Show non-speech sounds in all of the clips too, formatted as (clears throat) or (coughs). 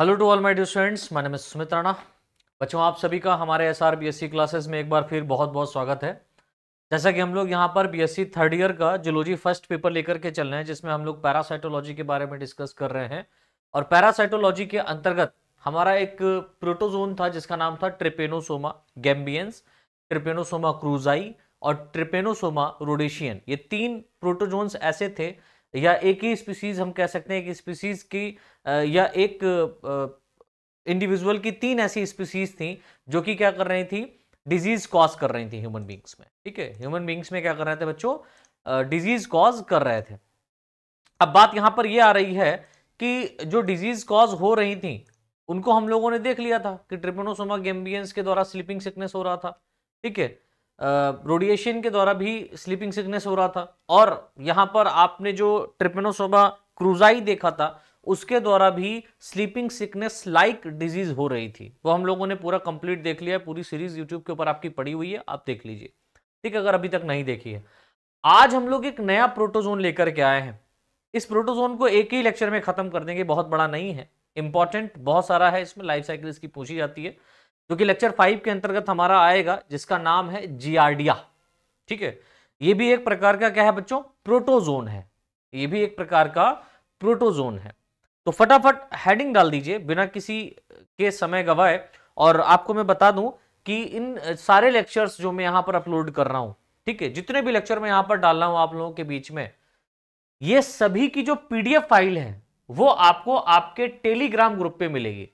hello to all my dear students my name is Sumit Rana बच्चों आप सभी का हमारे एस आर क्लासेस में एक बार फिर बहुत बहुत स्वागत है जैसा कि हम लोग यहाँ पर बी एस थर्ड ईयर का जुलोजी फर्स्ट पेपर लेकर के चल रहे हैं जिसमें हम लोग पैरासाइटोलॉजी के बारे में डिस्कस कर रहे हैं और पैरासाइटोलॉजी के अंतर्गत हमारा एक प्रोटोजोन था जिसका नाम था ट्रिपेनोसोमा गैम्बियंस ट्रिपेनोसोमा क्रूजाई और ट्रिपेनोसोमा रोडेशियन ये तीन प्रोटोजोन्स ऐसे थे या एक ही स्पीसीज हम कह सकते हैं कि स्पीसीज की या एक इंडिविजुअल की तीन ऐसी स्पीसीज थी जो कि क्या कर रही थी डिजीज कॉज कर रही थी ह्यूमन बींग्स में ठीक है ह्यूमन बींग्स में क्या कर रहे थे बच्चों डिजीज कॉज कर रहे थे अब बात यहां पर यह आ रही है कि जो डिजीज कॉज हो रही थी उनको हम लोगों ने देख लिया था कि ट्रिपोनोसोमा गेम्बियंस के द्वारा स्लीपिंग सिकनेस हो रहा था ठीक है रोडिएशन के द्वारा भी स्लीपिंग सिकनेस हो रहा था और यहाँ पर आपने जो ट्रिपेनोसोबा क्रूजाई देखा था उसके द्वारा भी स्लीपिंग सिकनेस लाइक डिजीज हो रही थी वो हम लोगों ने पूरा कंप्लीट देख लिया है पूरी सीरीज यूट्यूब के ऊपर आपकी पड़ी हुई है आप देख लीजिए ठीक है अगर अभी तक नहीं देखी है आज हम लोग एक नया प्रोटोजोन लेकर के आए हैं इस प्रोटोजोन को एक ही लेक्चर में खत्म कर देंगे बहुत बड़ा नहीं है इंपॉर्टेंट बहुत सारा है इसमें लाइफ साइकिल इसकी पूछी जाती है जो कि लेक्चर फाइव के अंतर्गत हमारा आएगा जिसका नाम है जियार्डिया ठीक है ये भी एक प्रकार का क्या है बच्चों प्रोटोजोन है ये भी एक प्रकार का प्रोटोजोन है तो फटाफट हेडिंग डाल दीजिए बिना किसी के समय गवाए और आपको मैं बता दूं कि इन सारे लेक्चर्स जो मैं यहां पर अपलोड कर रहा हूं ठीक है जितने भी लेक्चर मैं यहां पर डाल रहा हूँ आप लोगों के बीच में ये सभी की जो पीडीएफ फाइल है वो आपको आपके टेलीग्राम ग्रुप पे मिलेगी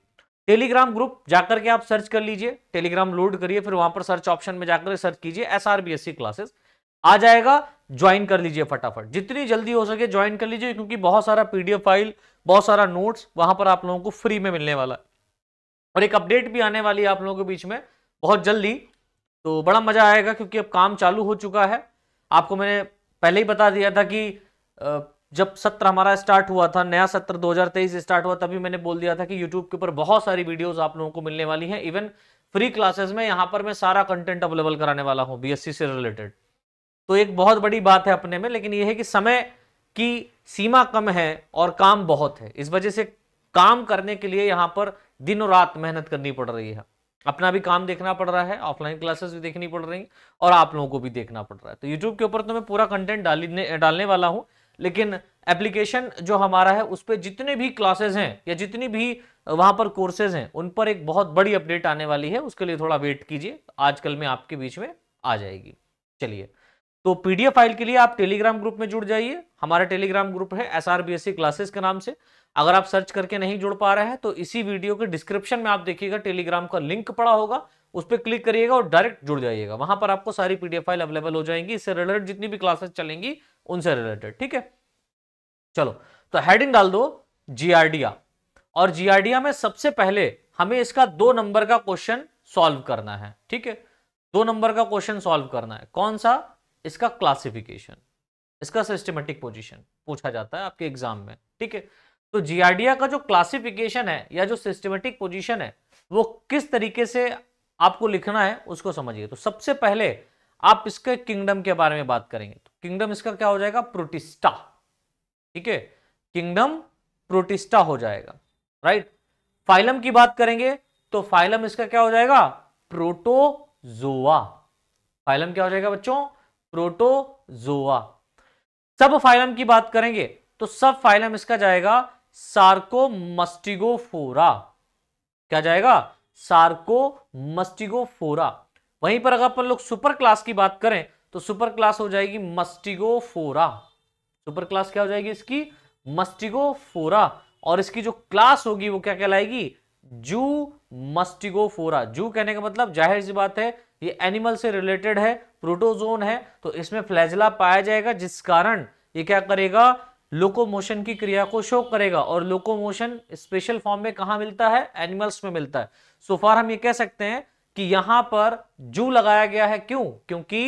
टेलीग्राम ग्रुप जाकर के आप सर्च कर लीजिए टेलीग्राम लोड करिए फिर वहां पर सर्च ऑप्शन में जाकर सर्च कीजिए S R B S C classes आ जाएगा ज्वाइन कर लीजिए फटाफट जितनी जल्दी हो सके ज्वाइन कर लीजिए क्योंकि बहुत सारा पीडीएफ फाइल बहुत सारा नोट्स वहां पर आप लोगों को फ्री में मिलने वाला है और एक अपडेट भी आने वाली है आप लोगों के बीच में बहुत जल्दी तो बड़ा मजा आएगा क्योंकि अब काम चालू हो चुका है आपको मैंने पहले ही बता दिया था कि जब सत्र हमारा स्टार्ट हुआ था नया सत्र 2023 स्टार्ट हुआ तभी मैंने बोल दिया था कि यूट्यूब के ऊपर बहुत सारी वीडियोस आप लोगों को मिलने वाली हैं इवन फ्री क्लासेस में यहाँ पर मैं सारा कंटेंट अवेलेबल कराने वाला हूँ बीएससी से रिलेटेड तो एक बहुत बड़ी बात है अपने में लेकिन यह है कि समय की सीमा कम है और काम बहुत है इस वजह से काम करने के लिए यहाँ पर दिन और रात मेहनत करनी पड़ रही है अपना भी काम देखना पड़ रहा है ऑफलाइन क्लासेस भी देखनी पड़ रही और आप लोगों को भी देखना पड़ रहा है तो यूट्यूब के ऊपर तो मैं पूरा कंटेंट डालने डालने वाला हूँ लेकिन एप्लीकेशन जो हमारा है उस पर जितने भी क्लासेज हैं या जितनी भी वहां पर कोर्सेज हैं उन पर एक बहुत बड़ी अपडेट आने वाली है उसके लिए थोड़ा वेट कीजिए आजकल में आपके बीच में आ जाएगी चलिए तो पीडीएफ फाइल के लिए आप टेलीग्राम ग्रुप में जुड़ जाइए हमारा टेलीग्राम ग्रुप है S R B S C classes के नाम से अगर आप सर्च करके नहीं जुड़ पा रहे हैं तो इसी वीडियो के डिस्क्रिप्शन में आप देखिएगा टेलीग्राम का लिंक पड़ा होगा उस पर क्लिक करिएगा और डायरेक्ट जुड़ जाइएगा वहां पर आपको सारी पीडीएफ फाइल अवेलेबल हो जाएंगी इससे रिलेटेड जितनी भी क्लासेस चलेंगी उनसे रिलेटेड ठीक है चलो तो हेडिंग डाल दो जीआरडिया और जीआरडिया में सबसे पहले हमें इसका दो नंबर का क्वेश्चन सॉल्व करना है ठीक है दो नंबर का क्वेश्चन सॉल्व करना है कौन सा इसका क्लासिफिकेशन इसका सिस्टमेटिक पोजीशन पूछा जाता है आपके एग्जाम में ठीक है तो जीआरडिया का जो क्लासिफिकेशन है या जो सिस्टमेटिक पोजिशन है वो किस तरीके से आपको लिखना है उसको समझिए तो सबसे पहले आप इसके किंगडम के बारे में बात करेंगे तो किंगडम इसका क्या हो जाएगा प्रोटिस्टा ठीक है किंगडम प्रोटिस्टा हो जाएगा राइट फाइलम की बात करेंगे तो फाइलम इसका क्या हो जाएगा प्रोटोजोआ फाइलम क्या हो जाएगा बच्चों प्रोटोजोआ सब फाइलम की बात करेंगे तो सब फाइलम इसका जाएगा सार्कोमस्टिगोफोरा क्या जाएगा सार्कोमस्टिगोफोरा वहीं पर अगर अपन लोग सुपर क्लास की बात करें तो सुपर क्लास हो जाएगी मस्टिगोफोरा सुपर क्लास क्या हो जाएगी इसकी मस्टिगोफोरा और इसकी जो क्लास होगी वो क्या कहलाएगी जू मस्टिगोफोरा जू कहने का मतलब जाहिर सी बात है ये एनिमल से रिलेटेड है प्रोटोजोन है तो इसमें फ्लैजला पाया जाएगा जिस कारण ये क्या करेगा लोकोमोशन की क्रिया को शो करेगा और लोकोमोशन स्पेशल फॉर्म में कहा मिलता है एनिमल्स में मिलता है सो so फार हम ये कह सकते हैं कि यहां पर जू लगाया गया है क्यों क्योंकि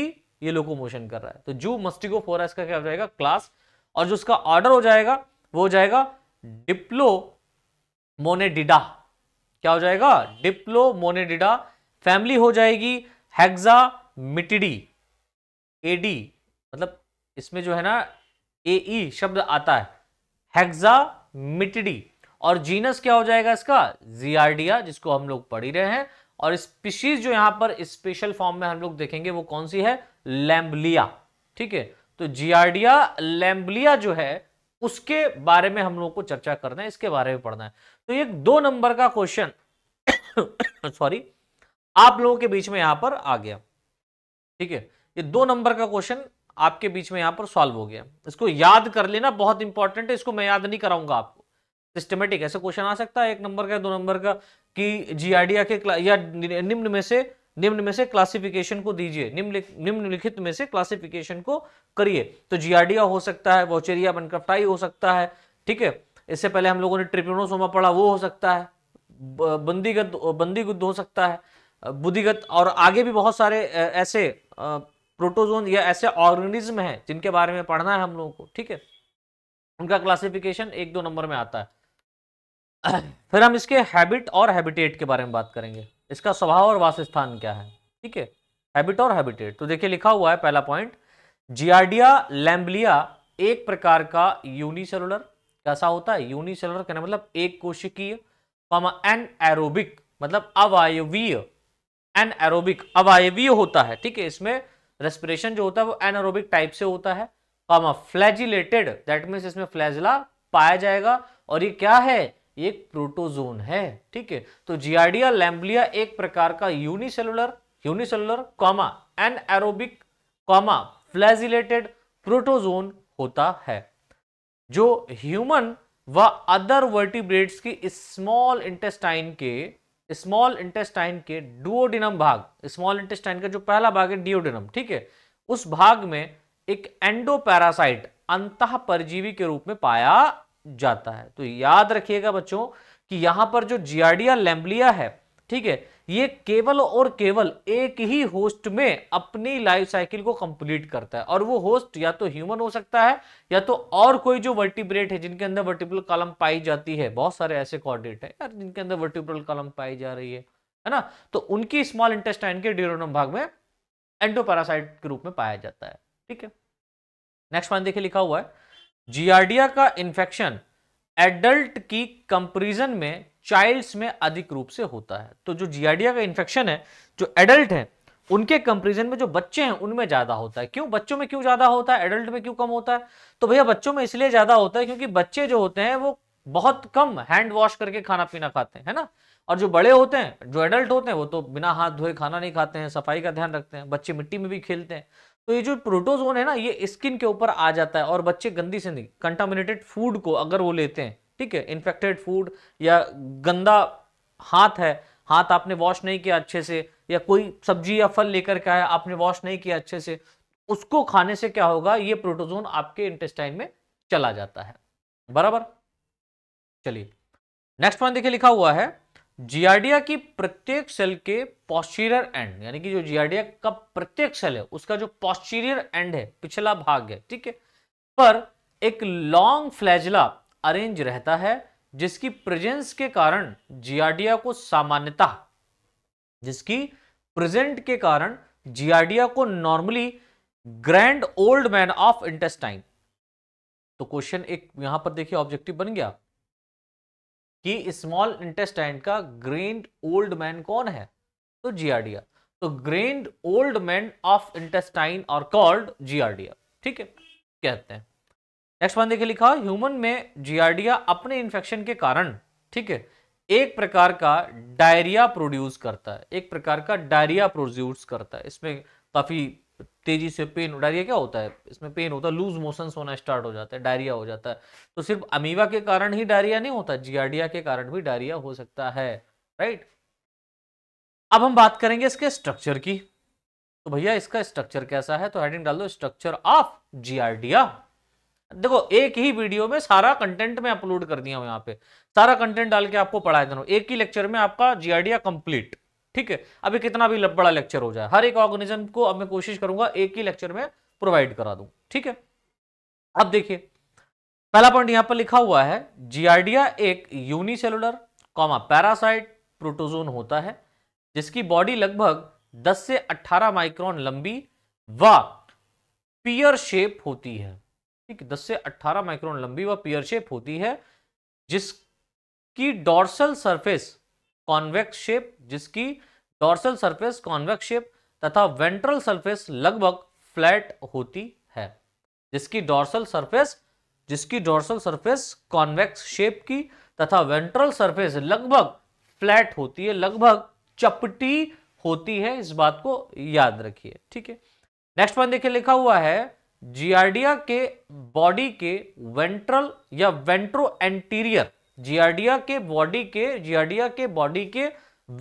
ये लोको मोशन कर रहा है तो जो मस्टिको फोरा इसका क्या हो जाएगा क्लास और जो उसका ऑर्डर हो जाएगा वो हो जाएगा डिप्लो मोनेडिडा क्या हो जाएगा डिप्लो मोनेडिडा फैमिली हो जाएगी हेक्सा मिटिडी एडी मतलब इसमें जो है ना ए ई e शब्द आता है हेक्सा मिटिडी और जीनस क्या हो जाएगा इसका जीआरडिया जिसको हम लोग पढ़ ही रहे हैं और स्पीशीज जो यहां पर स्पेशल फॉर्म में हम लोग देखेंगे वो कौन सी है लैम्बलिया ठीक है तो जियार्डिया लैम्बलिया जो है उसके बारे में हम लोगों को चर्चा करना है इसके बारे में पढ़ना है तो एक दो नंबर का क्वेश्चन (coughs) सॉरी आप लोगों के बीच में यहां पर आ गया ठीक है ये दो नंबर का क्वेश्चन आपके बीच में यहां पर सॉल्व हो गया इसको याद कर लेना बहुत इंपॉर्टेंट है इसको मैं याद नहीं कराऊंगा आपको सिस्टमेटिक ऐसे क्वेश्चन आ सकता है एक नंबर का दो नंबर का कि जीआरडीआ के या निम्न में से निम्न में से क्लासिफिकेशन को दीजिए निम्नलिखित में से क्लासिफिकेशन को करिए तो जियाडिया हो सकता है वोचेरिया बनकफ्टाई हो सकता है ठीक है इससे पहले हम लोगों ने ट्रिप्यूनोसोमा पढ़ा वो हो सकता है बंदीगत बंदीगुद्ध हो सकता है बुद्धिगत और आगे भी बहुत सारे ऐसे प्रोटोजोन या ऐसे ऑर्गेनिज्म हैं जिनके बारे में पढ़ना है हम लोगों को ठीक है उनका क्लासिफिकेशन एक दो नंबर में आता है (clears throat) फिर हम इसके हैबिट और हैबिटेट के बारे में बात करेंगे इसका स्वभाव और वासस्थान क्या है ठीक है हैबिट और हैबिटेट तो देखिए लिखा हुआ है पहला पॉइंट जियाडिया लैम्बलिया एक प्रकार का यूनिसेलुलर कैसा होता है यूनिसेलुलर कहना मतलब एक कोशिकीय एन एरोबिक मतलब अवायवीय एन एरोबिक अवायवीय होता है ठीक है इसमें रेस्पिरेशन जो होता है वो एन एरोबिक टाइप से होता है फ्लैजिलेटेड दैट मीन्स इसमें फ्लैजिला पाया जाएगा और ये क्या है एक प्रोटोजोन है ठीक है तो जियाडिया लैम्बलिया एक प्रकार का unicellular unicellular comma an aerobic comma flagellated protozoan होता है जो ह्यूमन व अदर वर्टिब्रेट्स की स्मॉल इंटेस्टाइन के स्मॉल इंटेस्टाइन के डुओडिनम भाग स्मॉल इंटेस्टाइन का जो पहला भाग है डिओडिनम ठीक है उस भाग में एक एंडोपैरासाइट अंत परजीवी के रूप में पाया जाता है तो याद रखिएगा बच्चों कि यहां पर जो जियाडिया लैम्बलिया है ठीक है ये केवल और केवल एक ही होस्ट में अपनी लाइफ साइकिल को कंप्लीट करता है और वो होस्ट या तो ह्यूमन हो सकता है या तो और कोई जो वर्टिब्रेट है जिनके अंदर वर्टिब्रल कॉलम पाई जाती है बहुत सारे ऐसे कॉर्डेट है यार जिनके अंदर वर्टिब्रल कॉलम पाई जा रही है है ना तो उनकी स्मॉल इंटेस्टाइन के ड्यूरोनम भाग में एंडोपैरासाइट के रूप में पाया जाता है ठीक है नेक्स्ट पॉइंट देखिए लिखा हुआ है जियार्डिया का इन्फेक्शन एडल्ट की कंपेरिजन में चाइल्ड्स में अधिक रूप से होता है तो जो जियार्डिया का इन्फेक्शन है जो एडल्ट है उनके कंपेरिजन में जो बच्चे हैं उनमें ज्यादा होता है क्यों बच्चों में क्यों ज्यादा होता है एडल्ट में क्यों कम होता है तो भैया बच्चों में इसलिए ज्यादा होता है क्योंकि बच्चे जो होते हैं वो बहुत कम हैंड वॉश करके खाना पीना खाते हैं है ना और जो बड़े होते हैं जो एडल्ट होते हैं वो तो बिना हाथ धोए खाना नहीं खाते हैं सफाई का ध्यान रखते हैं बच्चे मिट्टी में भी खेलते हैं तो ये जो प्रोटोजोन है ना ये स्किन के ऊपर आ जाता है और बच्चे गंदी से नहीं कंटामिनेटेड फूड को अगर वो लेते हैं ठीक है इन्फेक्टेड फूड या गंदा हाथ है हाथ आपने वॉश नहीं किया अच्छे से या कोई सब्जी या फल लेकर के आया आपने वॉश नहीं किया अच्छे से उसको खाने से क्या होगा ये प्रोटोजोन आपके इंटेस्टाइन में चला जाता है बराबर चलिए नेक्स्ट पॉइंट देखिए लिखा हुआ है जियार्डिया की प्रत्येक सेल के पॉस्टीरियर एंड यानी कि जो जियार्डिया का प्रत्येक सेल है उसका जो पॉस्टीरियर एंड है पिछला भाग है ठीक है पर एक लॉन्ग फ्लैजला अरेंज रहता है जिसकी प्रेजेंस के कारण जियार्डिया को सामान्यता जिसकी प्रेजेंट के कारण जियार्डिया को normally grand old man of intestine तो क्वेश्चन एक यहां पर देखिए ऑब्जेक्टिव बन गया कि स्मॉल इंटेस्टाइन का ग्रेंड ओल्ड मैन कौन है तो जीआरडिया तो grand old man of intestine और कॉल्ड जीआरडिया ठीक है कहते हैं नेक्स्ट वन देखिए लिखा ह्यूमन में जीआरडिया अपने इंफेक्शन के कारण ठीक है एक प्रकार का डायरिया प्रोड्यूस करता है एक प्रकार का डायरिया प्रोड्यूस करता है इसमें काफी तेजी से पेन डायरिया क्या होता है इसमें पेन होता है लूज मोशन होना स्टार्ट हो जाता है डायरिया हो जाता है तो सिर्फ अमीवा के कारण ही डायरिया नहीं होता जियाडिया के कारण भी डायरिया हो सकता है राइट अब हम बात करेंगे इसके स्ट्रक्चर की तो भैया इसका स्ट्रक्चर कैसा है तो हेडिंग डाल दो स्ट्रक्चर ऑफ जियाडिया देखो एक ही वीडियो में सारा कंटेंट में अपलोड कर दिया हूं यहाँ पे सारा कंटेंट डाल के आपको पढ़ाया देना एक ही लेक्चर में आपका जीआरडीआ कंप्लीट ठीक है अभी कितना भी बड़ा लेक्चर हो जाए हर एक ऑर्गेनिज्म को अब मैं कोशिश करूंगा एक ही लेक्चर में प्रोवाइड करा दूं ठीक है अब देखिए पहला पॉइंट यहां पर लिखा हुआ है जीआरडिया एक यूनिसेलुलर कॉमा पैरासाइट प्रोटोजोन होता है जिसकी बॉडी लगभग 10 से 18 माइक्रोन लंबी व पियर शेप होती है ठीक है 10 से 18 माइक्रोन लंबी व पियर शेप होती है जिसकी डॉर्सल सरफेस कॉन्वेक्स शेप जिसकी डॉर्सल सरफेस कॉन्वेक्स शेप तथा वेंट्रल सरफेस लगभग फ्लैट होती है जिसकी डॉर्सल सरफेस जिसकी डॉर्सल सरफेस कॉन्वेक्स शेप की तथा वेंट्रल सरफेस लगभग फ्लैट होती है लगभग चपटी होती है इस बात को याद रखिए ठीक है नेक्स्ट पॉइंट देखिए लिखा हुआ है जियार्डिया के बॉडी के वेंट्रल या वेंट्रो एंटीरियर जियार्डिया के बॉडी के जियार्डिया के बॉडी के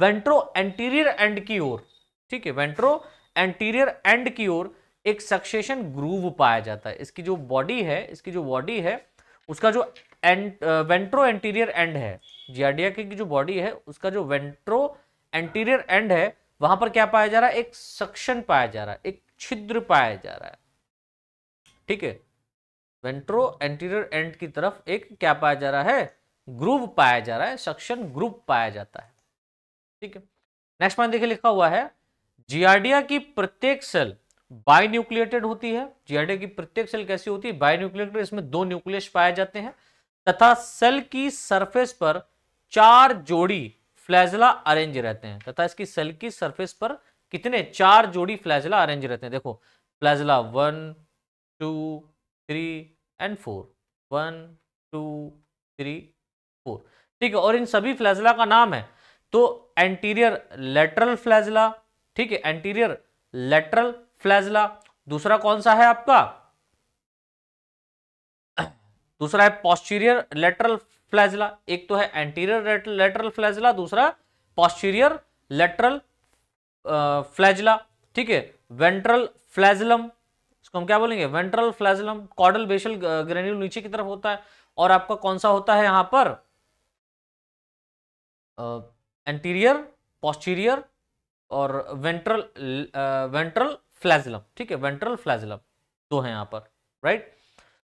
वेंट्रो एंटीरियर एंड की ओर ठीक है वेंट्रो एंटीरियर एंड की ओर एक सक्सेशन ग्रूव पाया जाता है इसकी जो बॉडी है इसकी जो बॉडी है उसका जो एंट वेंट्रो एंटीरियर एंड है जियाडिया की जो बॉडी है उसका जो वेंट्रो एंटीरियर एंड है वहां पर क्या पाया जा रहा है एक सक्शन पाया जा रहा है एक छिद्र पाया जा रहा है ठीक है वेंट्रो एंटीरियर एंड की तरफ एक क्या पाया जा रहा है ग्रुप पाया जा रहा है सक्शन ग्रुप पाया जाता है ठीक है नेक्स्ट पॉइंट देखिए लिखा हुआ है जीआरडिया की प्रत्येक सेल बाई न्यूक्लिएटेड होती है जीआरडिया की प्रत्येक सेल कैसी होती है बाई न्यूक्लिएटेड इसमें दो न्यूक्लियस पाए जाते हैं तथा सेल की सरफेस पर चार जोड़ी फ्लैजला अरेंज रहते हैं तथा इसकी सेल की सरफेस पर कितने चार जोड़ी फ्लैजला अरेंज रहते हैं देखो flagella one two three and four one two three four ठीक है और इन सभी फ्लैजला का नाम है तो एंटीरियर लेटरल फ्लैजला ठीक है एंटीरियर लेटरल फ्लैजला दूसरा कौन सा है आपका दूसरा है पॉस्टीरियर लेटरल फ्लैजला एक तो है एंटीरियर लेटरल फ्लैजला दूसरा पॉस्टीरियर लेटरल फ्लैजला ठीक है वेंट्रल फ्लैजलम इसको हम क्या बोलेंगे ventral flagellum caudal basal granule नीचे की तरफ होता है और आपका कौन सा होता है यहां पर एंटीरियर पॉस्टीरियर और वेंट्रल वेंट्रल फ्लैजलम ठीक है वेंट्रल फ्लैजलम दो है यहाँ पर राइट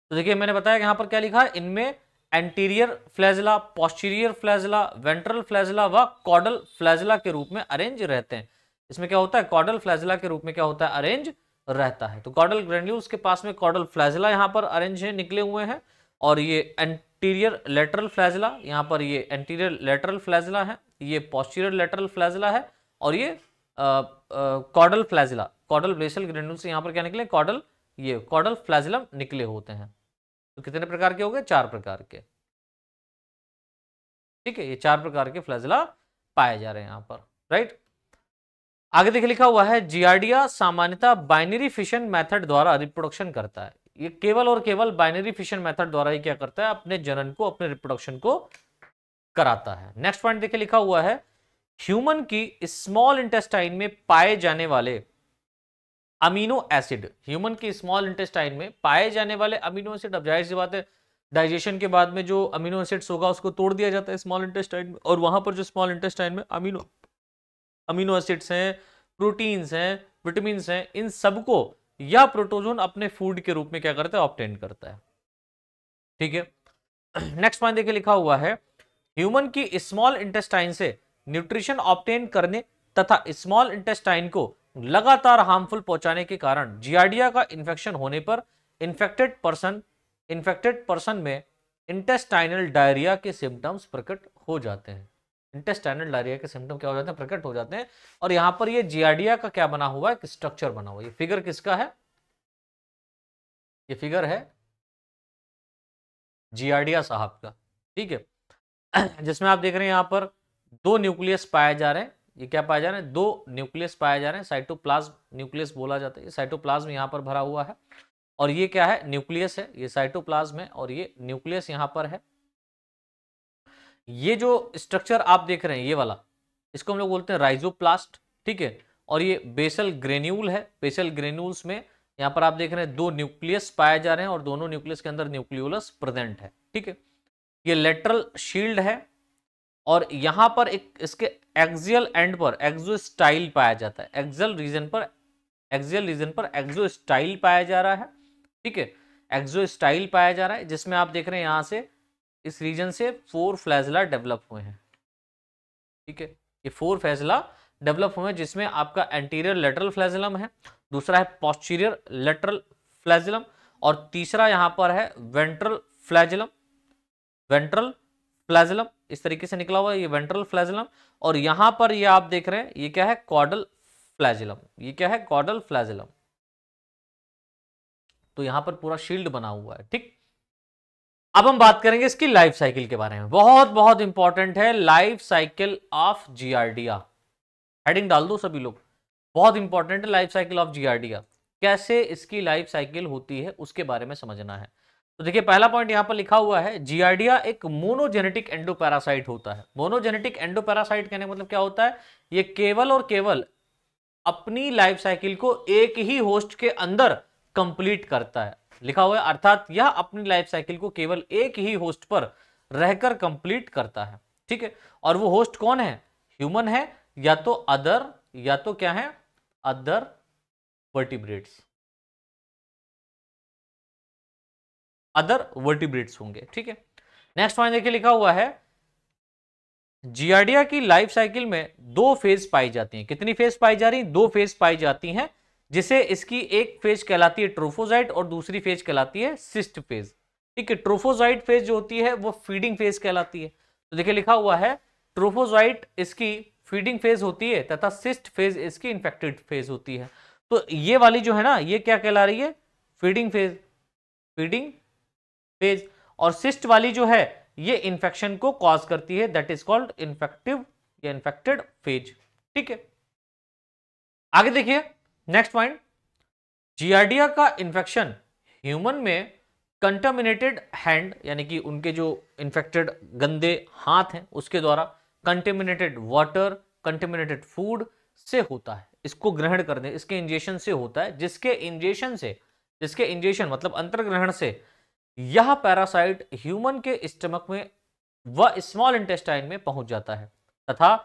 तो देखिए मैंने बताया कि यहाँ पर क्या लिखा है इनमें anterior flagella posterior flagella ventral flagella व कॉडल फ्लैजला के रूप में अरेंज रहते हैं इसमें क्या होता है कॉडल फ्लैजला के रूप में क्या होता है अरेंज रहता है तो कॉडल ग्रेन्यूल्स के पास में कॉडल फ्लैजला यहाँ पर अरेंज है निकले हुए हैं और ये एंटीरियर लेटरल फ्लैजला यहाँ पर ये एंटीरियर लेटरल फ्लैजला है ये पॉस्टीरियर लेटरल फ्लैजला है और ये caudal flagella caudal basal granule से यहाँ पर क्या निकले कॉडल ये कॉडल फ्लैजिलम निकले होते हैं तो कितने प्रकार के हो गए चार प्रकार के ठीक है ये चार प्रकार के फ्लैजिला पाए जा रहे हैं यहाँ पर राइट आगे देखिए लिखा हुआ है जियाडिया सामान्यतः बाइनरी फिशन मेथड द्वारा रिप्रोडक्शन करता है ये केवल और केवल बाइनरी फिशन मेथड द्वारा ही क्या करता है अपने जनन को अपने रिप्रोडक्शन को कराता है नेक्स्ट पॉइंट देखिए लिखा हुआ है ह्यूमन की स्मॉल इंटेस्टाइन में पाए जाने वाले अमीनो एसिड ह्यूमन की स्मॉल इंटेस्टाइन में पाए जाने वाले अमीनो एसिड अब जाहिर सी बात है डाइजेशन के बाद में जो अमीनो एसिड्स होगा उसको तोड़ दिया जाता है स्मॉल इंटेस्टाइन में और वहां पर जो स्मॉल इंटेस्टाइन में अमीनो अमीनो एसिड्स हैं प्रोटीन्स हैं विटामिन हैं इन सबको या प्रोटोजोन अपने फूड के रूप में क्या करता है ऑप्टेन करता है ठीक है नेक्स्ट (clears throat) पॉइंट देखिए लिखा हुआ है ह्यूमन की स्मॉल इंटेस्टाइन से न्यूट्रिशन ऑप्टेन करने तथा स्मॉल इंटेस्टाइन को लगातार हार्मफुल पहुंचाने के कारण जियाडिया का इन्फेक्शन होने पर इन्फेक्टेड पर्सन इन्फेक्टेड पर्सन में इंटेस्टाइनल डायरिया के सिम्टम्स प्रकट हो जाते हैं इंटेस्टाइनल डायरिया के सिम्टम क्या हो जाते हैं प्रकट हो जाते हैं और यहाँ पर ये जियाडिया का क्या बना हुआ है स्ट्रक्चर बना हुआ है ये फिगर किसका है ये फिगर है जियाडिया साहब का ठीक है (clears throat) जिसमें आप देख रहे हैं यहाँ पर दो न्यूक्लियस पाए जा रहे हैं ये क्या पाए जा रहे हैं दो न्यूक्लियस पाए जा रहे हैं साइटोप्लाज्म न्यूक्लियस बोला जाता है ये साइटोप्लाज्म यहाँ पर भरा हुआ है और ये क्या है न्यूक्लियस है ये साइटोप्लाज्म है और ये न्यूक्लियस यहाँ पर है ये जो स्ट्रक्चर आप देख रहे हैं ये वाला इसको हम लोग बोलते हैं राइजोप्लास्ट ठीक है और ये बेसल ग्रेन्यूल है बेसल ग्रेन्यूल्स में यहाँ पर आप देख रहे हैं दो न्यूक्लियस पाए जा रहे हैं और दोनों न्यूक्लियस के अंदर न्यूक्लियोलस प्रेजेंट है ठीक है ये लेटरल शील्ड है और यहाँ पर एक इसके एक्जियल एंड पर स्टाइल पाया जाता है एक्जल रीजन पर एक्जियल रीजन पर स्टाइल पाया जा रहा है ठीक है स्टाइल पाया जा रहा है जिसमें आप देख रहे हैं यहाँ से इस रीजन से फोर फ्लैजला डेवलप हुए हैं ठीक है ये फोर फैजला डेवलप हुए हैं जिसमें आपका एंटीरियर लेटरल फ्लैजलम है दूसरा है पॉस्टीरियर लेटरल फ्लैजलम और तीसरा यहां पर है वेंट्रल फ्लैजलम वेंट्रल फ्लैजलम इस तरीके से निकला हुआ है ये वेंट्रल फ्लैजलम और यहां पर ये आप देख रहे हैं ये क्या है कॉडल फ्लैजलम ये क्या है कॉडल फ्लैजलम तो यहां पर पूरा शील्ड बना हुआ है ठीक अब हम बात करेंगे इसकी लाइफ साइकिल के बारे में बहुत बहुत इंपॉर्टेंट है life cycle of giardia heading डाल दो सभी लोग बहुत इंपॉर्टेंट है लाइफ साइकिल ऑफ जीआरडिया कैसे इसकी लाइफ साइकिल होती है उसके बारे में समझना है तो देखिए पहला पॉइंट यहां पर लिखा हुआ है जीआरडिया एक मोनोजेनेटिक एंडोपैरासाइट होता है मोनोजेनेटिक एंडोपैरासाइट कहने का मतलब क्या होता है ये केवल और केवल अपनी लाइफ साइकिल को एक ही होस्ट के अंदर कंप्लीट करता है लिखा हुआ है अर्थात यह अपनी लाइफ साइकिल को केवल एक ही होस्ट पर रहकर कंप्लीट करता है ठीक है और वो होस्ट कौन है ह्यूमन है या तो अदर या तो क्या है अदर वर्टिब्रेट्स अदर वर्टिब्रेट्स होंगे ठीक है नेक्स्ट पॉइंट देखिए लिखा हुआ है जियाडिया की लाइफ साइकिल में दो फेज पाई जाती हैं कितनी फेज पाई जा रही दो फेज पाई जाती हैं जिसे इसकी एक फेज कहलाती है ट्रोफोजाइट और दूसरी फेज कहलाती है सिस्ट फेज ठीक है ट्रोफोजाइट फेज जो होती है वो फीडिंग फेज कहलाती है तो देखिए लिखा हुआ है ट्रोफोजाइट इसकी फीडिंग फेज होती है तथा सिस्ट फेज इसकी इंफेक्टेड फेज होती है तो ये वाली जो है ना ये क्या कहला रही है फीडिंग फेज फीडिंग फेज और सिस्ट वाली जो है ये इंफेक्शन को कॉज करती है दैट इज कॉल्ड इन्फेक्टिव या इंफेक्टेड फेज ठीक है आगे देखिए नेक्स्ट पॉइंट जियार्डिया का इन्फेक्शन ह्यूमन में कंटेमिनेटेड हैंड यानी कि उनके जो इन्फेक्टेड गंदे हाथ हैं उसके द्वारा कंटेमिनेटेड वाटर कंटेमिनेटेड फूड से होता है इसको ग्रहण करने इसके इंजेक्शन से होता है जिसके इंजेक्शन से जिसके इंजेक्शन मतलब अंतर्ग्रहण से यह पैरासाइट ह्यूमन के स्टमक में व स्मॉल इंटेस्टाइन में पहुंच जाता है तथा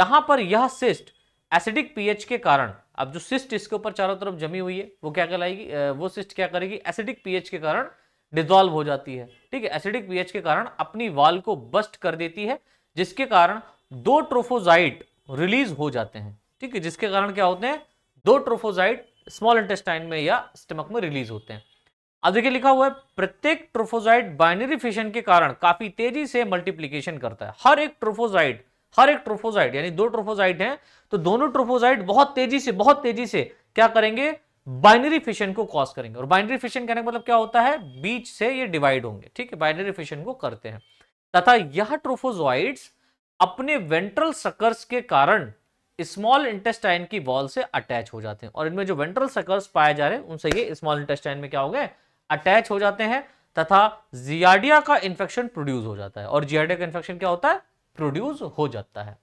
यहां पर यह सिस्ट एसिडिक पीएच के कारण अब जो सिस्ट इसके ऊपर चारों तरफ जमी हुई है वो क्या कहलाएगी वो सिस्ट क्या करेगी एसिडिक पीएच के कारण डिजॉल्व हो जाती है ठीक है एसिडिक पीएच के कारण अपनी वाल को बस्ट कर देती है जिसके कारण दो ट्रोफोजाइट रिलीज हो जाते हैं ठीक है जिसके कारण क्या होते हैं दो ट्रोफोजाइट स्मॉल इंटेस्टाइन में या स्टमक में रिलीज होते हैं अब देखिए लिखा हुआ है प्रत्येक ट्रोफोजाइट बाइनरी फिशन के कारण काफी तेजी से मल्टीप्लीकेशन करता है हर एक ट्रोफोजाइट हर एक ट्रोफोजाइट यानी दो ट्रोफोजाइट हैं तो दोनों ट्रोफोजाइट बहुत तेजी से बहुत तेजी से क्या करेंगे बाइनरी फिशन को कॉज करेंगे और बाइनरी फिशन कहने का मतलब क्या होता है बीच से ये डिवाइड होंगे ठीक है बाइनरी फिशन को करते हैं तथा यह ट्रोफोजॉइड अपने वेंट्रल सकर्स के कारण स्मॉल इंटेस्टाइन की वॉल से अटैच हो जाते हैं और इनमें जो वेंट्रल सकर्स पाए जा रहे हैं उनसे ये स्मॉल इंटेस्टाइन में क्या हो गए अटैच हो जाते हैं तथा जियाडिया का इन्फेक्शन प्रोड्यूस हो जाता है और जियाडिया का इन्फेक्शन क्या होता है प्रोड्यूस हो जाता है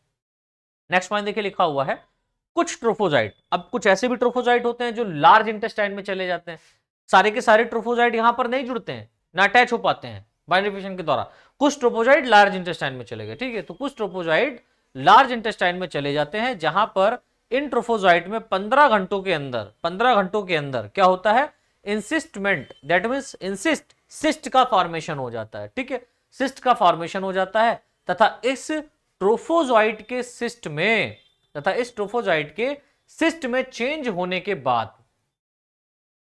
नेक्स्ट पॉइंट देखिए लिखा हुआ है कुछ ट्रोफोजाइट अब कुछ ऐसे भी ट्रोफोजाइट होते हैं जो लार्ज इंटेस्टाइन में चले जाते हैं सारे के सारे ट्रोफोजाइट यहां पर नहीं जुड़ते हैं ना अटैच हो पाते हैं बाइनिफिशन के द्वारा कुछ ट्रोपोजाइट लार्ज इंटेस्टाइन में चले गए ठीक है तो कुछ ट्रोपोजाइट लार्ज इंटेस्टाइन में चले जाते हैं जहां पर इन ट्रोफोजाइट में पंद्रह घंटों के अंदर पंद्रह घंटों के अंदर क्या होता है encystment that means encyst cyst का फॉर्मेशन हो जाता है ठीक है सिस्ट का फॉर्मेशन हो जाता है तथा इस ट्रोफोजॉइट के सिस्ट में तथा इस ट्रोफोजॉइट के सिस्ट में चेंज होने के बाद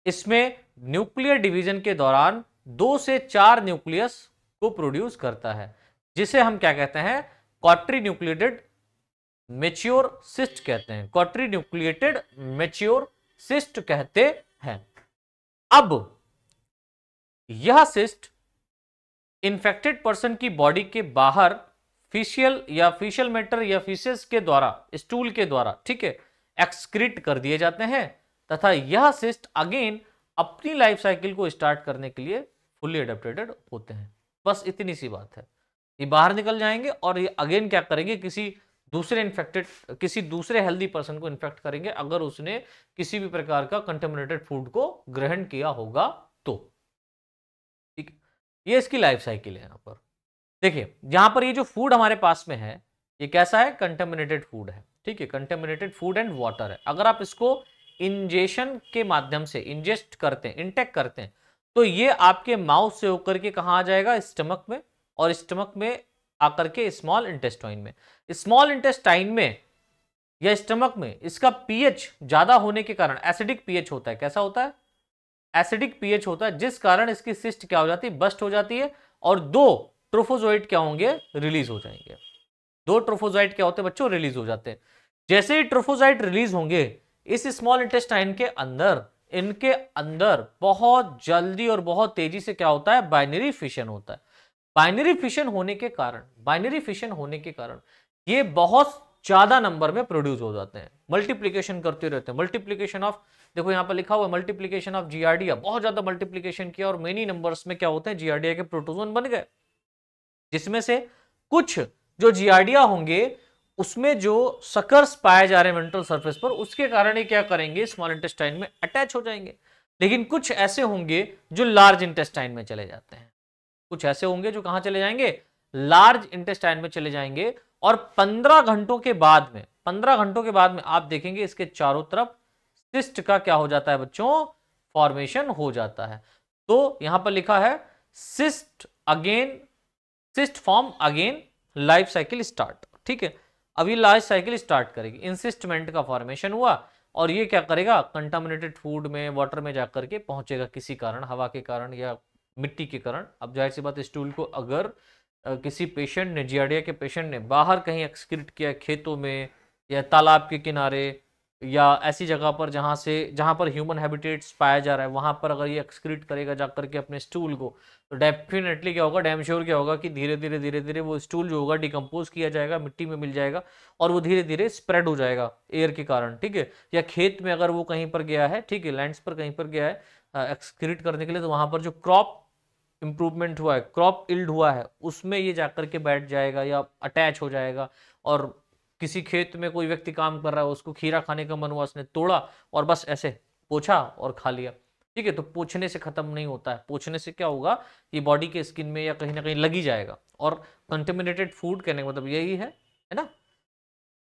इसमें न्यूक्लियर डिवीजन के दौरान दो से चार न्यूक्लियस को प्रोड्यूस करता है जिसे हम क्या कहते हैं कॉट्री न्यूक्लिएटेड मेच्योर सिस्ट कहते हैं कॉट्री न्यूक्लिएटेड मेच्योर सिस्ट कहते हैं अब यह सिस्ट इन्फेक्टेड पर्सन की बॉडी के बाहर फिशियल या फिशियल मैटर या फिशेस के द्वारा स्टूल के द्वारा ठीक है एक्सक्रीट कर दिए जाते हैं तथा यह सिस्ट अगेन अपनी लाइफ साइकिल को स्टार्ट करने के लिए फुल्ली एडेप्टेटेड होते हैं बस इतनी सी बात है ये बाहर निकल जाएंगे और ये अगेन क्या करेंगे किसी दूसरे इन्फेक्टेड किसी दूसरे हेल्दी पर्सन को इन्फेक्ट करेंगे अगर उसने किसी भी प्रकार का कंटेमिनेटेड फूड को ग्रहण किया होगा ये इसकी लाइफ साइकिल है यहाँ पर देखिए यहाँ पर ये जो फूड हमारे पास में है ये कैसा है कंटेमिनेटेड फूड है ठीक है कंटेमिनेटेड फूड एंड वाटर है अगर आप इसको इंजेशन के माध्यम से इंजेस्ट करते हैं इंटेक करते हैं तो ये आपके माउथ से होकर के कहाँ आ जाएगा स्टमक में और स्टमक में आकर के स्मॉल इंटेस्टाइन में स्मॉल इंटेस्टाइन में या स्टमक में इसका पीएच ज़्यादा होने के कारण एसिडिक पीएच होता है कैसा होता है एसिडिक पीएच होता है जिस कारण इसकी सिस्ट क्या हो जाती है बस्ट हो जाती है और दो ट्रोफोजोइट क्या होंगे रिलीज हो जाएंगे दो ट्रोफोजोइट क्या होते हैं बच्चों रिलीज हो जाते हैं जैसे ही ट्रोफोजाइट रिलीज होंगे इस स्मॉल इंटेस्टाइन के अंदर इनके अंदर बहुत जल्दी और बहुत तेजी से क्या होता है बाइनरी फिशन होता है बाइनरी फिशन होने के कारण बाइनरी फिशन होने के कारण ये बहुत ज्यादा नंबर में प्रोड्यूस हो जाते हैं मल्टीप्लीकेशन करते रहते हैं मल्टीप्लीकेशन ऑफ देखो यहाँ पर लिखा हुआ है मल्टीप्लीकेशन ऑफ जीआरडीआ बहुत ज्यादा मल्टीप्लीकेशन किया और मेनी नंबर्स में क्या होते हैं जीआरडीआ के प्रोटोजोन बन गए जिसमें से कुछ जो जीआरडीआ होंगे उसमें जो सकर्स पाए जा रहे हैं मेंटल सरफेस पर उसके कारण ये क्या करेंगे स्मॉल इंटेस्टाइन में अटैच हो जाएंगे लेकिन कुछ ऐसे होंगे जो लार्ज इंटेस्टाइन में चले जाते हैं कुछ ऐसे होंगे जो कहाँ चले जाएंगे लार्ज इंटेस्टाइन में चले जाएंगे और 15 घंटों के बाद में 15 घंटों के बाद में आप देखेंगे इसके चारों तरफ सिस्ट का क्या हो जाता है बच्चों फॉर्मेशन हो जाता है तो यहां पर लिखा है cyst again cyst form again life cycle start ठीक है अभी लाइफ साइकिल स्टार्ट करेगी इंसिस्टमेंट का फॉर्मेशन हुआ और ये क्या करेगा कंटामिनेटेड फूड में वाटर में जाकर के पहुंचेगा किसी कारण हवा के कारण या मिट्टी के कारण अब जाहिर सी बात स्टूल को अगर किसी पेशेंट ने जियाडिया के पेशेंट ने बाहर कहीं एक्सक्रीट किया खेतों में या तालाब के किनारे या ऐसी जगह पर जहाँ से जहाँ पर ह्यूमन हैबिटेट्स पाया जा रहा है वहाँ पर अगर ये एक्सक्रीट करेगा जा करके अपने स्टूल को तो डेफिनेटली क्या होगा डैम श्योर क्या होगा कि धीरे धीरे धीरे धीरे वो स्टूल जो होगा डिकम्पोज किया जाएगा मिट्टी में मिल जाएगा और वो धीरे धीरे स्प्रेड हो जाएगा एयर के कारण ठीक है या खेत में अगर वो कहीं पर गया है ठीक है लैंड्स पर कहीं पर गया है एक्सक्रीट करने के लिए तो वहाँ पर जो क्रॉप इम्प्रूवमेंट हुआ है क्रॉप इल्ड हुआ है उसमें ये जाकर के बैठ जाएगा या अटैच हो जाएगा और किसी खेत में कोई व्यक्ति काम कर रहा है उसको खीरा खाने का मन हुआ उसने तोड़ा और बस ऐसे पोछा और खा लिया ठीक है तो पूछने से ख़त्म नहीं होता है पूछने से क्या होगा ये बॉडी के स्किन में या कहीं ना कहीं लगी जाएगा और कंटेमिनेटेड फूड कहने का मतलब यही है है ना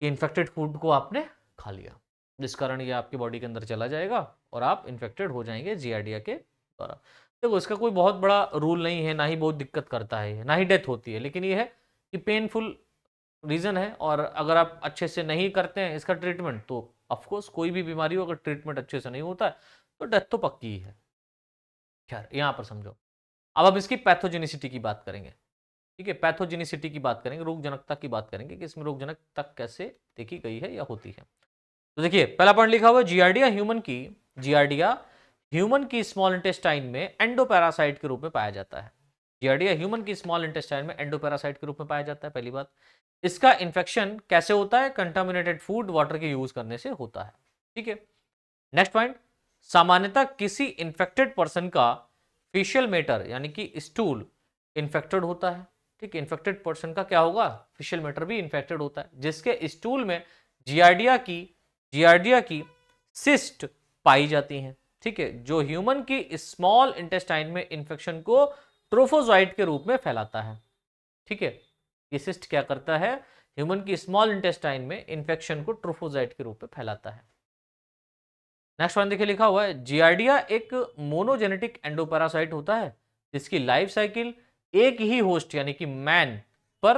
कि इन्फेक्टेड फूड को आपने खा लिया जिस कारण ये आपकी बॉडी के अंदर चला जाएगा और आप इन्फेक्टेड हो जाएंगे जीआरडिया के द्वारा देखो इसका कोई बहुत बड़ा रूल नहीं है ना ही बहुत दिक्कत करता है ना ही डेथ होती है लेकिन ये है कि पेनफुल रीज़न है और अगर आप अच्छे से नहीं करते हैं इसका ट्रीटमेंट तो ऑफकोर्स कोई भी बीमारी हो अगर ट्रीटमेंट अच्छे से नहीं होता है तो डेथ तो पक्की ही है खैर यहाँ पर समझो अब अब इसकी पैथोजेनिसिटी की बात करेंगे ठीक है पैथोजेनिसिटी की बात करेंगे रोगजनकता की बात करेंगे कि इसमें रोगजनकता कैसे देखी गई है या होती है तो देखिए पहला पॉइंट लिखा हुआ है जीआरडिया ह्यूमन की जीआरडिया ह्यूमन की स्मॉल इंटेस्टाइन में एंडोपैरासाइट के रूप में पाया जाता है जियाडिया ह्यूमन की स्मॉल इंटेस्टाइन में एंडोपैरासाइट के रूप में पाया जाता है पहली बात इसका इन्फेक्शन कैसे होता है कंटामिनेटेड फूड वाटर के यूज करने से होता है ठीक है नेक्स्ट पॉइंट सामान्यतः किसी इन्फेक्टेड पर्सन का फेशियल मेटर यानी कि स्टूल इन्फेक्टेड होता है ठीक है इन्फेक्टेड पर्सन का क्या होगा फेशियल मेटर भी इन्फेक्टेड होता है जिसके स्टूल में जियाडिया की जियाडिया की सिस्ट पाई जाती हैं ठीक है जो ह्यूमन की स्मॉल इंटेस्टाइन में इंफेक्शन को ट्रोफोजॉइड के रूप में फैलाता है ठीक है ये सिस्ट क्या करता है ह्यूमन की स्मॉल इंटेस्टाइन में इंफेक्शन को ट्रोफोजाइट के रूप में फैलाता है नेक्स्ट वन देखिए लिखा हुआ है जियाडिया एक मोनोजेनेटिक एंडोपैरासाइट होता है जिसकी लाइफ साइकिल एक ही होस्ट यानी कि मैन पर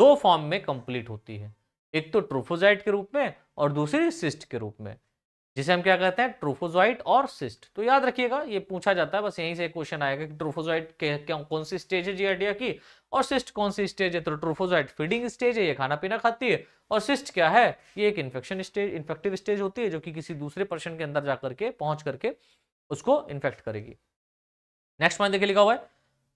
दो फॉर्म में कंप्लीट होती है एक तो ट्रोफोजाइट के रूप में और दूसरी सिस्ट के रूप में जिसे हम क्या कहते हैं ट्रोफोजॉइट और सिस्ट तो याद रखिएगा ये पूछा जाता है बस यहीं से क्वेश्चन आएगा कि ट्रूफोजॉइट कौन सी स्टेज है जीआरडिया की और सिस्ट कौन सी स्टेज है तो ट्रोफोजॉइट फीडिंग स्टेज है ये खाना पीना खाती है और सिस्ट क्या है ये एक इन्फेक्शन स्टेज इन्फेक्टिव स्टेज होती है जो कि किसी दूसरे पर्सन के अंदर जाकर के पहुंच करके उसको इन्फेक्ट करेगी नेक्स्ट पॉइंट देखिए लिखा हुआ है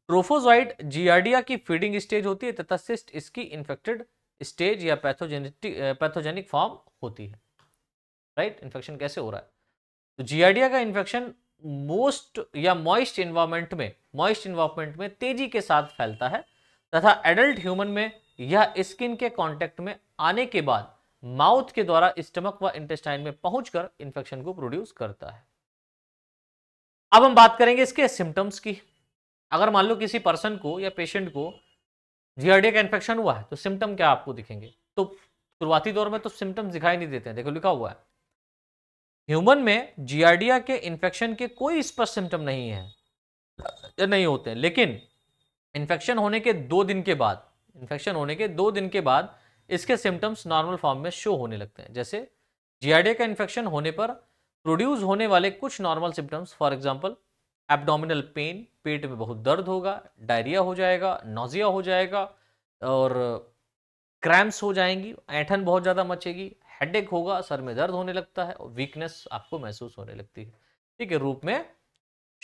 ट्रोफोजॉइट जीआरडिया की फीडिंग स्टेज होती है तथा सिस्ट इसकी इन्फेक्टेड स्टेज या पैथोजेनेटिक पैथोजेनिक फॉर्म होती है राइट इन्फेक्शन कैसे हो रहा है तो जीआरडिया का इन्फेक्शन मोस्ट या मॉइस्ट इन्वायरमेंट में मॉइस्ट इन्वायरमेंट में तेजी के साथ फैलता है तथा एडल्ट ह्यूमन में या स्किन के कांटेक्ट में आने के बाद माउथ के द्वारा स्टमक व इंटेस्टाइन में पहुंचकर इन्फेक्शन को प्रोड्यूस करता है अब हम बात करेंगे इसके सिम्टम्स की अगर मान लो किसी पर्सन को या पेशेंट को जीआरडिया का इन्फेक्शन हुआ है तो सिम्टम क्या आपको दिखेंगे तो शुरुआती दौर में तो सिम्टम्स दिखाई नहीं देते हैं देखो लिखा हुआ है ह्यूमन में जियार्डिया के इन्फेक्शन के कोई स्पष्ट सिम्टम नहीं है नहीं होते हैं लेकिन इन्फेक्शन होने के दो दिन के बाद इन्फेक्शन होने के दो दिन के बाद इसके सिम्टम्स नॉर्मल फॉर्म में शो होने लगते हैं जैसे जियार्डिया का इन्फेक्शन होने पर प्रोड्यूस होने वाले कुछ normal symptoms for example abdominal pain पेट में बहुत दर्द होगा डायरिया हो जाएगा नोजिया हो जाएगा और क्रैम्प्स हो जाएंगी ऐठन बहुत ज़्यादा मचेगी हेडेक होगा सर में दर्द होने लगता है और वीकनेस आपको महसूस होने लगती है ठीक है रूप में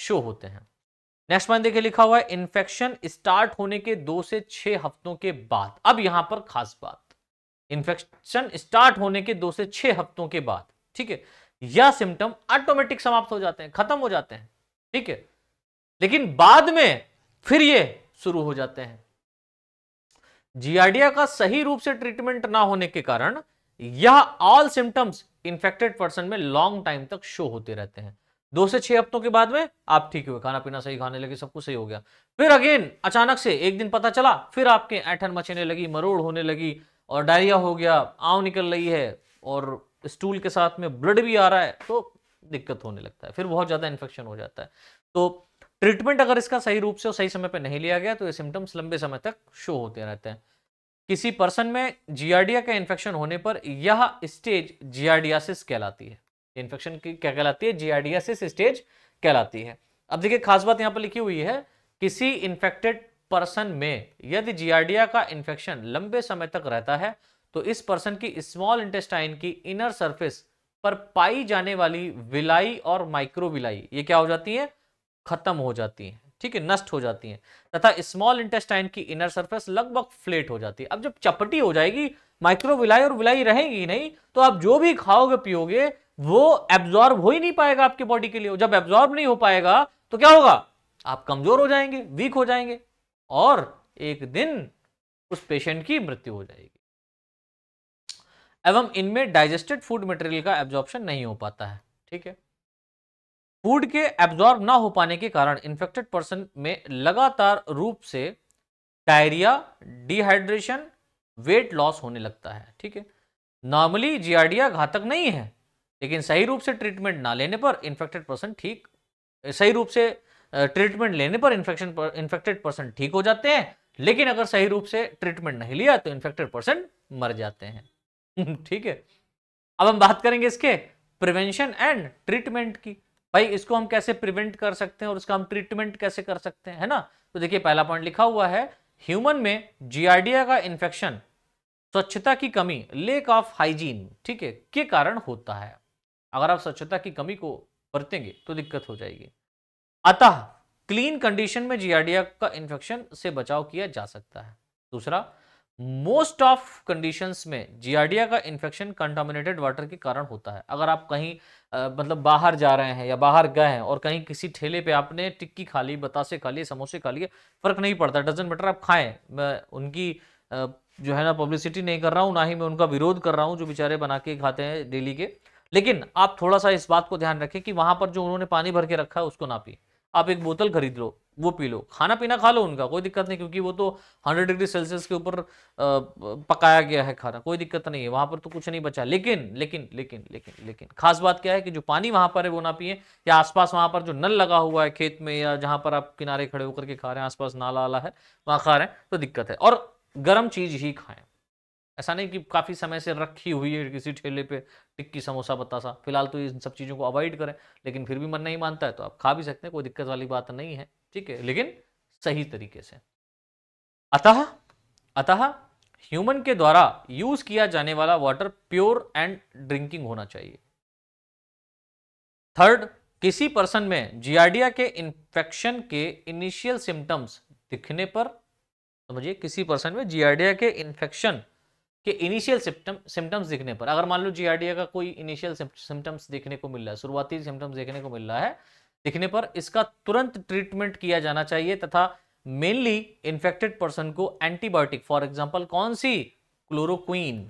शो होते हैं नेक्स्ट पॉइंट देखिए लिखा हुआ है इन्फेक्शन स्टार्ट होने के दो से छह हफ्तों के बाद अब यहां पर खास बात इन्फेक्शन स्टार्ट होने के दो से छह हफ्तों के बाद ठीक है यह सिम्टम ऑटोमेटिक समाप्त हो जाते हैं खत्म हो जाते हैं ठीक है लेकिन बाद में फिर ये शुरू हो जाते हैं जीआरडिया का सही रूप से ट्रीटमेंट ना होने के कारण यह ऑल सिम्टम्स इन्फेक्टेड पर्सन में लॉन्ग टाइम तक शो होते रहते हैं दो से छह हफ्तों के बाद में आप ठीक हुए खाना पीना सही खाने लगे सब कुछ सही हो गया फिर अगेन अचानक से एक दिन पता चला फिर आपके ऐठन मचने लगी मरोड़ होने लगी और डायरिया हो गया आव निकल रही है और स्टूल के साथ में ब्लड भी आ रहा है तो दिक्कत होने लगता है फिर बहुत ज़्यादा इन्फेक्शन हो जाता है तो ट्रीटमेंट अगर इसका सही रूप से और सही समय पर नहीं लिया गया तो ये सिम्टम्स लंबे समय तक शो होते रहते हैं किसी पर्सन में जियार्डिया का इन्फेक्शन होने पर यह स्टेज जियार्डियासिस कहलाती है इन्फेक्शन की क्या कहलाती है जियार्डियासिस स्टेज कहलाती है अब देखिए खास बात यहाँ पर लिखी हुई है किसी इन्फेक्टेड पर्सन में यदि जियार्डिया का इन्फेक्शन लंबे समय तक रहता है तो इस पर्सन की स्मॉल इंटेस्टाइन की इनर सर्फिस पर पाई जाने वाली विलाई और माइक्रोविलाई ये क्या हो जाती है खत्म हो जाती है ठीक है नष्ट हो जाती हैं तथा स्मॉल इंटेस्टाइन की इनर सरफेस लगभग फ्लेट हो जाती है अब जब चपटी हो जाएगी माइक्रोविलाई और विलाई रहेगी नहीं तो आप जो भी खाओगे पियोगे वो एब्जॉर्ब हो ही नहीं पाएगा आपकी बॉडी के लिए जब एब्जॉर्ब नहीं हो पाएगा तो क्या होगा आप कमजोर हो जाएंगे वीक हो जाएंगे और एक दिन उस पेशेंट की मृत्यु हो जाएगी एवं इनमें डाइजेस्टेड फूड मटेरियल का एब्जॉर्प्शन नहीं हो पाता है ठीक है फूड के एब्जॉर्ब ना हो पाने के कारण इन्फेक्टेड पर्सन में लगातार रूप से डायरिया डिहाइड्रेशन वेट लॉस होने लगता है ठीक है नॉर्मली जियाडिया घातक नहीं है लेकिन सही रूप से ट्रीटमेंट ना लेने पर इन्फेक्टेड पर्सन ठीक सही रूप से ट्रीटमेंट लेने पर इन्फेक्शन पर इन्फेक्टेड पर्सन ठीक हो जाते हैं लेकिन अगर सही रूप से ट्रीटमेंट नहीं लिया तो इन्फेक्टेड पर्सन मर जाते हैं (laughs) ठीक है अब हम बात करेंगे इसके प्रिवेंशन एंड ट्रीटमेंट की भाई इसको हम कैसे प्रिवेंट कर सकते हैं और इसका हम ट्रीटमेंट कैसे कर सकते हैं है ना तो देखिए पहला पॉइंट लिखा हुआ है ह्यूमन में जियार्डिया का इन्फेक्शन स्वच्छता की कमी लेक ऑफ हाइजीन ठीक है के कारण होता है अगर आप स्वच्छता की कमी को बरतेंगे तो दिक्कत हो जाएगी अतः क्लीन कंडीशन में जीआरडिया का इन्फेक्शन से बचाव किया जा सकता है दूसरा मोस्ट ऑफ कंडीशंस में जीआरडिया का इन्फेक्शन कंटामिनेटेड वाटर के कारण होता है अगर आप कहीं मतलब बाहर जा रहे हैं या बाहर गए हैं और कहीं किसी ठेले पे आपने टिक्की खा ली बतासे खा लिए समोसे खा लिए फर्क नहीं पड़ता डजन मैटर आप खाएं मैं उनकी जो है ना पब्लिसिटी नहीं कर रहा हूँ ना ही मैं उनका विरोध कर रहा हूँ जो बेचारे बना के खाते हैं डेली के लेकिन आप थोड़ा सा इस बात को ध्यान रखें कि वहाँ पर जो उन्होंने पानी भर के रखा है उसको ना पिए आप एक बोतल खरीद लो वो पी लो खाना पीना खा लो उनका कोई दिक्कत नहीं क्योंकि वो तो हंड्रेड डिग्री सेल्सियस के ऊपर पकाया गया है खाना कोई दिक्कत नहीं है वहाँ पर तो कुछ नहीं बचा लेकिन लेकिन लेकिन लेकिन लेकिन खास बात क्या है कि जो पानी वहाँ पर है वो ना पिए या आसपास वहाँ पर जो नल लगा हुआ है खेत में या जहाँ पर आप किनारे खड़े होकर के खा रहे हैं आसपास नाला आला है वहाँ खा रहे हैं तो दिक्कत है और गर्म चीज़ ही खाएं ऐसा नहीं कि काफ़ी समय से रखी हुई है किसी ठेले पे टिक्की समोसा बतासा फिलहाल तो इन सब चीज़ों को अवॉइड करें लेकिन फिर भी मन नहीं मानता है तो आप खा भी सकते हैं कोई दिक्कत वाली बात नहीं है ठीक है लेकिन सही तरीके से अतः अतः ह्यूमन के द्वारा यूज किया जाने वाला वाटर प्योर एंड ड्रिंकिंग होना चाहिए थर्ड किसी पर्सन में जियार्डिया के इन्फेक्शन के इनिशियल सिम्टम्स दिखने पर समझिए किसी पर्सन में जियार्डिया के इन्फेक्शन के इनिशियल सिम्टम सिम्टम्स दिखने पर अगर मान लो जियार्डिया का कोई इनिशियल सिम्टम्स देखने को मिल रहा है शुरुआती सिम्टम्स देखने को मिल रहा है दिखने पर इसका तुरंत ट्रीटमेंट किया जाना चाहिए तथा मेनली इन्फेक्टेड पर्सन को एंटीबायोटिक फॉर एग्जाम्पल कौन सी क्लोरोक्वीन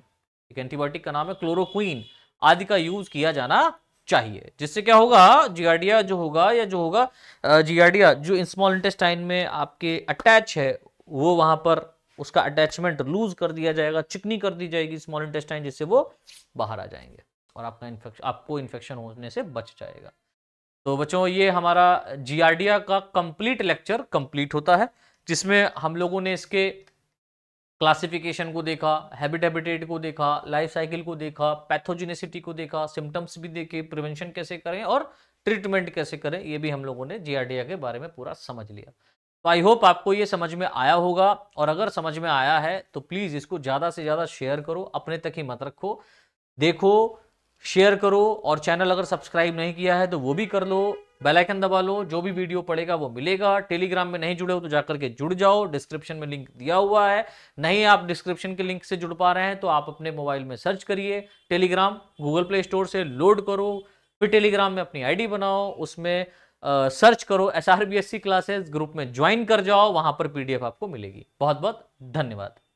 एक एंटीबायोटिक का नाम है क्लोरोक्वीन आदि का यूज किया जाना चाहिए जिससे क्या होगा जीआरडिया जो होगा या जो होगा जीआरडिया जो स्मॉल इंटेस्टाइन में आपके अटैच है वो वहां पर उसका अटैचमेंट लूज कर दिया जाएगा चिकनी कर दी जाएगी स्मॉल इंटेस्टाइन जिससे वो बाहर आ जाएंगे और आपका इन्फेक्शन आपको इन्फेक्शन होने से बच जाएगा तो बच्चों ये हमारा जी का कंप्लीट लेक्चर कंप्लीट होता है जिसमें हम लोगों ने इसके क्लासिफिकेशन को देखा हैबिट हैबिटेट को देखा लाइफ साइकिल को देखा पैथोजिनेसिटी को देखा सिम्टम्स भी देखे प्रिवेंशन कैसे करें और ट्रीटमेंट कैसे करें ये भी हम लोगों ने जी के बारे में पूरा समझ लिया तो आई होप आपको ये समझ में आया होगा और अगर समझ में आया है तो प्लीज़ इसको ज़्यादा से ज़्यादा शेयर करो अपने तक ही मत रखो देखो शेयर करो और चैनल अगर सब्सक्राइब नहीं किया है तो वो भी कर लो बेल आइकन दबा लो जो भी वीडियो पड़ेगा वो मिलेगा टेलीग्राम में नहीं जुड़े हो तो जाकर के जुड़ जाओ डिस्क्रिप्शन में लिंक दिया हुआ है नहीं आप डिस्क्रिप्शन के लिंक से जुड़ पा रहे हैं तो आप अपने मोबाइल में सर्च करिए टेलीग्राम गूगल प्ले स्टोर से लोड करो फिर टेलीग्राम में अपनी आई बनाओ उसमें आ, सर्च करो S R B S C classes group में ज्वाइन कर जाओ वहाँ पर पी आपको मिलेगी बहुत बहुत धन्यवाद